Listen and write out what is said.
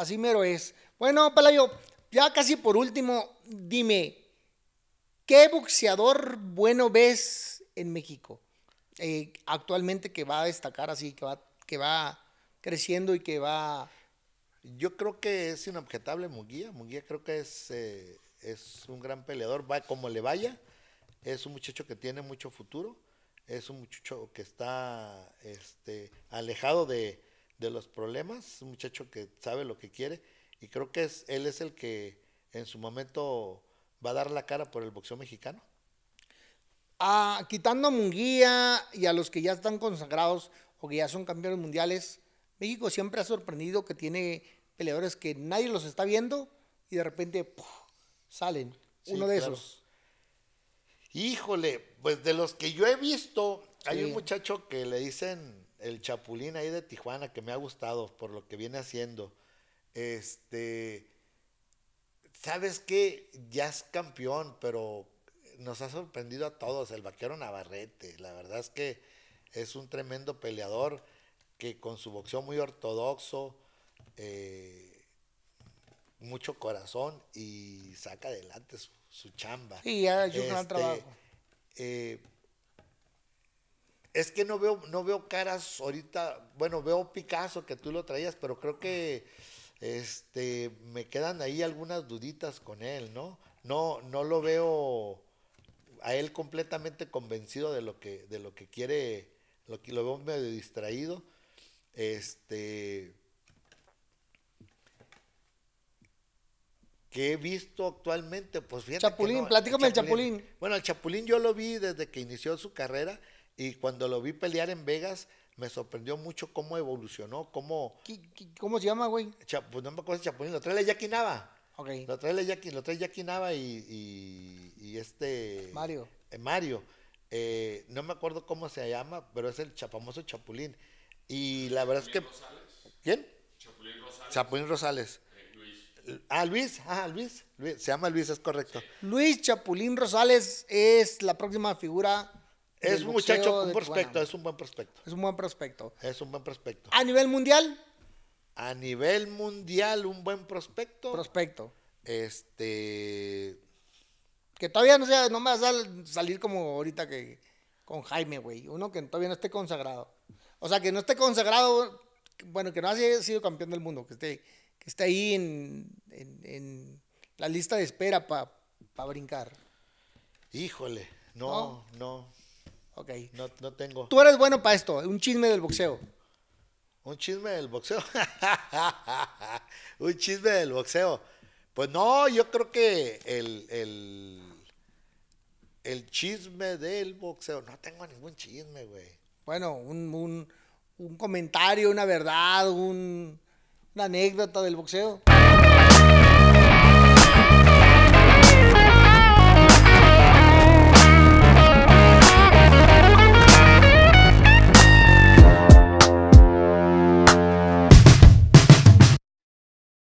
Así mero es. Bueno, Palayo, ya casi por último, dime, ¿qué boxeador bueno ves en México? Eh, actualmente que va a destacar así, que va, que va creciendo y que va... Yo creo que es inobjetable Muguía. Muguía creo que es, eh, es un gran peleador, va como le vaya. Es un muchacho que tiene mucho futuro. Es un muchacho que está este, alejado de, de los problemas, un muchacho que sabe lo que quiere y creo que es, él es el que en su momento va a dar la cara por el boxeo mexicano. Ah, quitando a Munguía y a los que ya están consagrados o que ya son campeones mundiales, México siempre ha sorprendido que tiene peleadores que nadie los está viendo y de repente salen. uno de esos. Híjole, pues de los que yo he visto, hay un muchacho que le dicen el Chapulín ahí de Tijuana, que me ha gustado por lo que viene haciendo. Este, sabes que ya es campeón, pero nos ha sorprendido a todos el vaquero Navarrete. La verdad es que es un tremendo peleador que con su boxeo muy ortodoxo, eh, mucho corazón y saca adelante su, chamba. Y ya un gran este, trabajo. Eh, es que no veo, no veo caras ahorita. Bueno, veo Picasso que tú lo traías, pero creo que este, me quedan ahí algunas duditas con él, ¿no? No, no lo veo a él completamente convencido de lo que, de lo que quiere, lo veo medio distraído. Este. que he visto actualmente, pues Chapulín, platícame el Chapulín. Bueno, el Chapulín yo lo vi desde que inició su carrera y cuando lo vi pelear en Vegas, me sorprendió mucho cómo evolucionó, cómo... cómo se llama, güey? pues no me acuerdo si Chapulín, lo trae la Jackie Nava. Okay. Lo trae la Jackie, lo trae Nava y, y, este... Mario. Eh, Mario. Eh, no me acuerdo cómo se llama, pero es el famoso Chapulín. Y la verdad es que... Rosales. ¿Quién? Chapulín Rosales. Chapulín Rosales. Eh, Luis. Ah, Luis, ah, Luis. se llama Luis, es correcto. Luis Chapulín Rosales es la próxima figura es un muchacho con prospecto, es un buen prospecto. Es un buen prospecto. Es un buen prospecto. ¿A nivel mundial? A nivel mundial, un buen prospecto. Prospecto. Este. Que todavía no sea, no me vas a salir como ahorita que con Jaime, güey. Uno que todavía no esté consagrado. O sea, que no esté consagrado, bueno, que no haya sido campeón del mundo, que esté, que esté ahí en, en, la lista de espera para brincar. Híjole, no. no. Ok. No, tengo. Tú eres bueno para esto, un chisme del boxeo. Un chisme del boxeo. un chisme del boxeo. Pues no, yo creo que el, el, el chisme del boxeo. No tengo ningún chisme, güey. Bueno, un, un, un comentario, una verdad, una anécdota del boxeo.